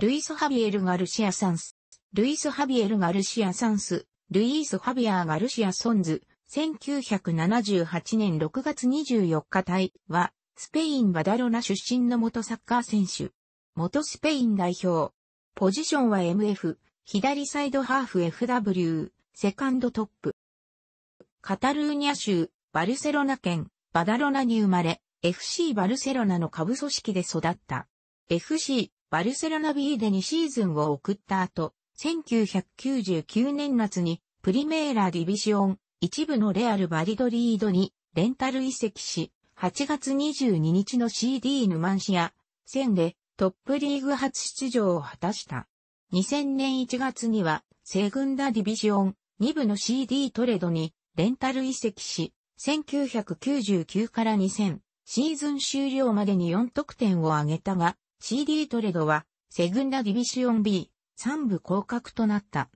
ルイス・ハビエル・ガルシア・サンス。ルイス・ハビエル・ガルシア・サンス。ルイース・ハビアー・ガルシア・ソンズ。1978年6月24日隊は、スペイン・バダロナ出身の元サッカー選手。元スペイン代表。ポジションは MF、左サイドハーフ FW、セカンドトップ。カタルーニャ州、バルセロナ県、バダロナに生まれ、FC バルセロナの下部組織で育った。FC バルセロナ B で2シーズンを送った後、1999年夏にプリメーラディビシオン一部のレアル・バリドリードにレンタル移籍し、8月22日の CD ヌマンシア戦でトップリーグ初出場を果たした。2000年1月にはセグンダディビジオン2部の CD トレードにレンタル移籍し、1999から2000シーズン終了までに4得点を挙げたが、CD トレードは、セグンダディビシオン B、3部降格となった。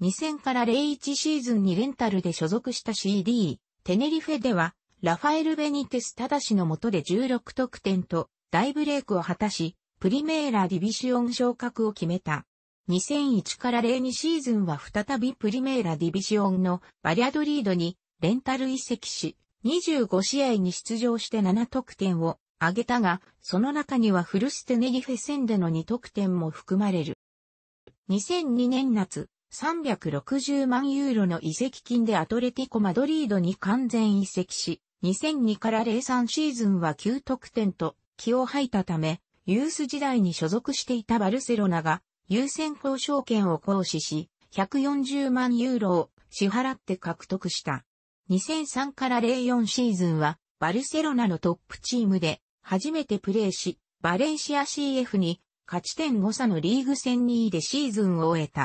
2000から01シーズンにレンタルで所属した CD、テネリフェでは、ラファエル・ベニテス・タダシの下で16得点と大ブレイクを果たし、プリメーラ・ディビシオン昇格を決めた。2001から02シーズンは再びプリメーラ・ディビシオンのバリアドリードにレンタル移籍し、25試合に出場して7得点を挙げたが、その中にはフルステネギフェ戦での2得点も含まれる。2002年夏、360万ユーロの移籍金でアトレティコ・マドリードに完全移籍し、2002から03シーズンは9得点と気を吐いたため、ユース時代に所属していたバルセロナが優先交渉権を行使し、140万ユーロを支払って獲得した。2003から04シーズンはバルセロナのトップチームで初めてプレーし、バレンシア CF に勝ち点誤差のリーグ戦2位でシーズンを終えた。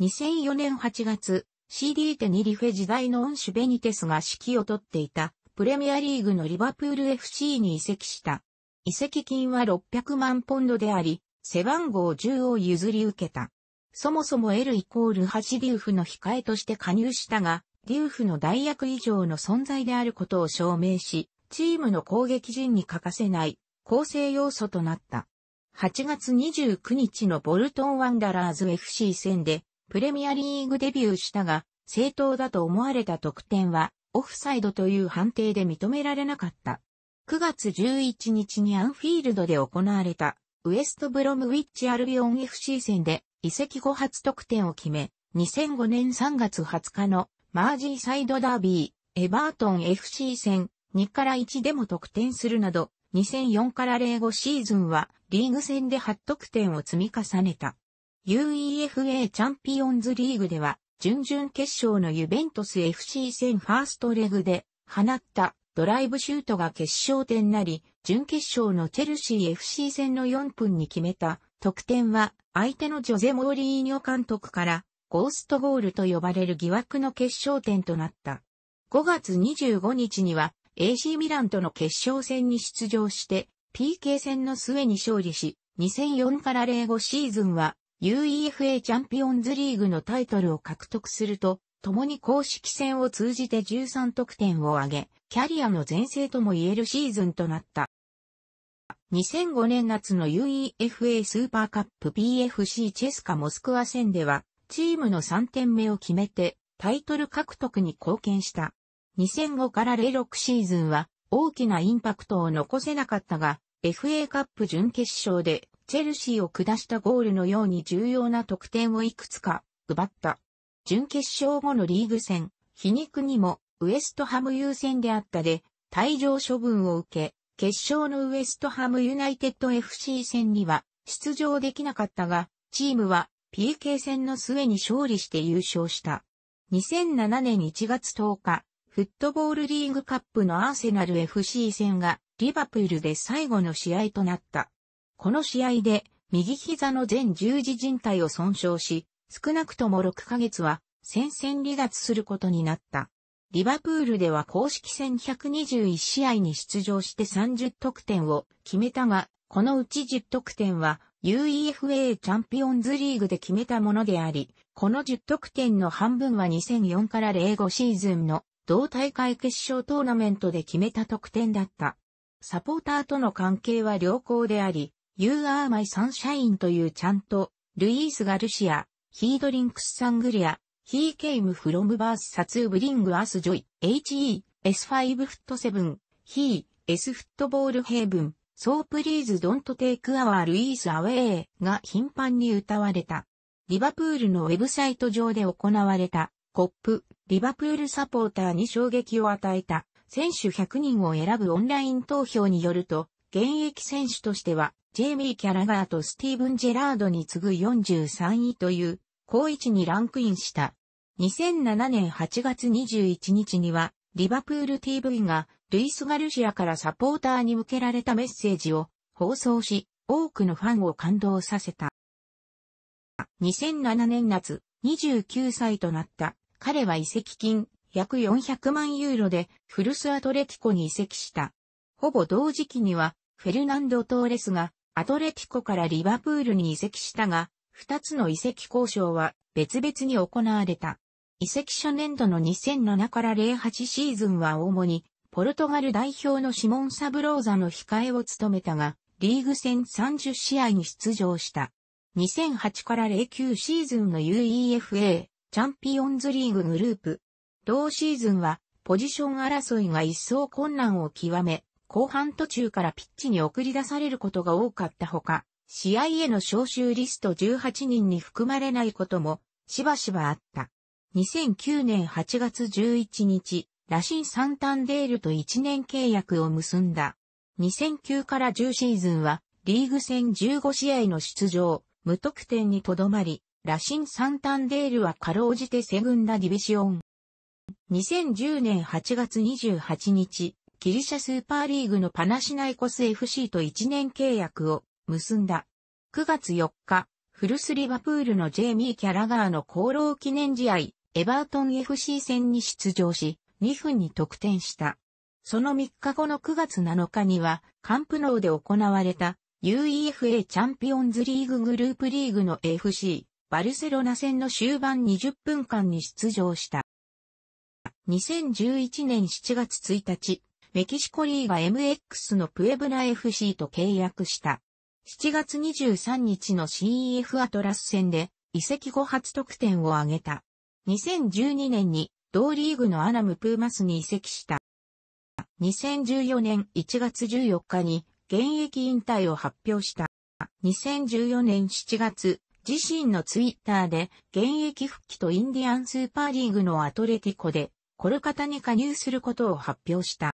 2004年8月、CD テニリフェ時代の恩主ベニテスが指揮を取っていたプレミアリーグのリバプール FC に移籍した。移籍金は600万ポンドであり、背番号10を譲り受けた。そもそも L イコール8デューフの控えとして加入したが、デューフの代役以上の存在であることを証明し、チームの攻撃陣に欠かせない構成要素となった。8月29日のボルトン・ワンダラーズ FC 戦でプレミアリーグデビューしたが、正当だと思われた得点はオフサイドという判定で認められなかった。9月11日にアンフィールドで行われたウエストブロムウィッチアルビオン FC 戦で移籍後初得点を決め、2005年3月20日のマージーサイドダービーエバートン FC 戦2から1でも得点するなど、2004から05シーズンはリーグ戦で8得点を積み重ねた。UEFA チャンピオンズリーグでは、準々決勝のユベントス FC 戦ファーストレグで放ったドライブシュートが決勝点なり、準決勝のチェルシー FC 戦の4分に決めた得点は相手のジョゼ・モーリーニョ監督からゴーストゴールと呼ばれる疑惑の決勝点となった。5月25日には AC ミランとの決勝戦に出場して、PK 戦の末に勝利し、2004から05シーズンは UEFA チャンピオンズリーグのタイトルを獲得すると、共に公式戦を通じて13得点を挙げ、キャリアの前世とも言えるシーズンとなった。2005年夏の UEFA スーパーカップ PFC チェスカモスクワ戦では、チームの3点目を決めて、タイトル獲得に貢献した。2005から06シーズンは大きなインパクトを残せなかったが、FA カップ準決勝でチェルシーを下したゴールのように重要な得点をいくつか奪った。準決勝後のリーグ戦、皮肉にもウエストハム優先であったで、退場処分を受け、決勝のウエストハムユナイテッド FC 戦には出場できなかったが、チームは PK 戦の末に勝利して優勝した。2007年1月10日、フットボールリーグカップのアーセナル FC 戦がリバプールで最後の試合となった。この試合で右膝の全十字靭帯を損傷し、少なくとも6ヶ月は戦線離脱することになった。リバプールでは公式戦121試合に出場して30得点を決めたが、このうち10得点は UEFA チャンピオンズリーグで決めたものであり、この10得点の半分は2004から05シーズンの同大会決勝トーナメントで決めた得点だった。サポーターとの関係は良好であり、You are my sunshine というちゃんと、ルイース・ガルシア、ヒードリンクス・サングリア、He came from birth サツーブリング・アス・ジョイ、HE、S5 フット7、He、S フットボール・ヘイブン、So please don't take our ルイース・アウェイが頻繁に歌われた。リバプールのウェブサイト上で行われたコップ、リバプールサポーターに衝撃を与えた選手100人を選ぶオンライン投票によると、現役選手としては、ジェイミー・キャラガーとスティーブン・ジェラードに次ぐ43位という、高位置にランクインした。2007年8月21日には、リバプール TV が、ルイス・ガルシアからサポーターに向けられたメッセージを放送し、多くのファンを感動させた。2007年夏、29歳となった。彼は移籍金約400万ユーロでフルスアトレティコに移籍した。ほぼ同時期にはフェルナンド・トーレスがアトレティコからリバプールに移籍したが、二つの移籍交渉は別々に行われた。移籍初年度の2007から08シーズンは主にポルトガル代表のシモン・サブローザの控えを務めたが、リーグ戦30試合に出場した。2008から09シーズンの UEFA チャンピオンズリーググループ。同シーズンはポジション争いが一層困難を極め、後半途中からピッチに送り出されることが多かったほか、試合への招集リスト18人に含まれないこともしばしばあった。2009年8月11日、ラシン・サンタンデールと1年契約を結んだ。2009から10シーズンはリーグ戦15試合の出場、無得点にとどまり、ラシン・サンタンデールはかろうじてセグンダ・ディビシオン。2010年8月28日、ギリシャスーパーリーグのパナシナイコス FC と1年契約を結んだ。9月4日、フルスリバプールのジェイミー・キャラガーの功労記念試合、エバートン FC 戦に出場し、2分に得点した。その3日後の9月7日には、カンプノーで行われた UEFA チャンピオンズリーググループリーグの FC バルセロナ戦の終盤20分間に出場した。2011年7月1日、メキシコリーガ MX のプエブラ FC と契約した。7月23日の CEF アトラス戦で移籍後初得点を挙げた。2012年に同リーグのアナムプーマスに移籍した。2014年1月14日に現役引退を発表した。2014年7月、自身のツイッターで、現役復帰とインディアンスーパーリーグのアトレティコで、コルカタに加入することを発表した。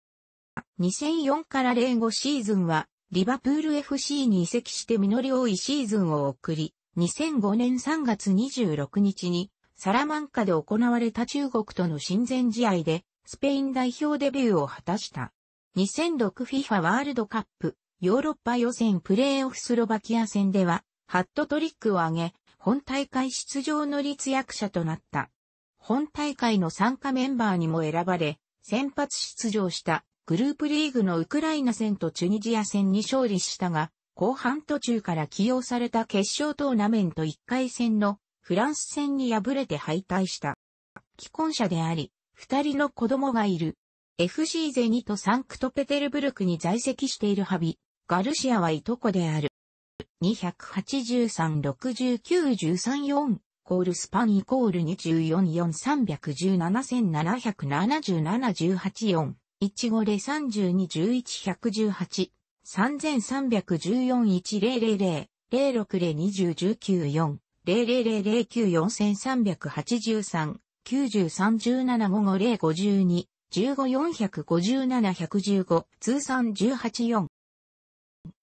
2004から05シーズンは、リバプール FC に移籍して実り多いシーズンを送り、2005年3月26日に、サラマンカで行われた中国との親善試合で、スペイン代表デビューを果たした。2006FIFA ワールドカップヨーロッパ予選プレーオフスロバキア戦では、ハットトリックを挙げ、本大会出場の立役者となった。本大会の参加メンバーにも選ばれ、先発出場したグループリーグのウクライナ戦とチュニジア戦に勝利したが、後半途中から起用された決勝トーナメント1回戦のフランス戦に敗れて敗退した。既婚者であり、二人の子供がいる。FC ゼニとサンクトペテルブルクに在籍しているハビ、ガルシアはいとこである。283-69-13-4コールスパンイコール2443177771784いちごれ3 2 1 1 1 8 3 3 1 4 1 0 0 0 6 2 0 1 9 4 0 0 0 0 0 0 9 4 3 8 3 9 3 1 7 5 5 0 5 5 1 5 4 5 7 1 5通算184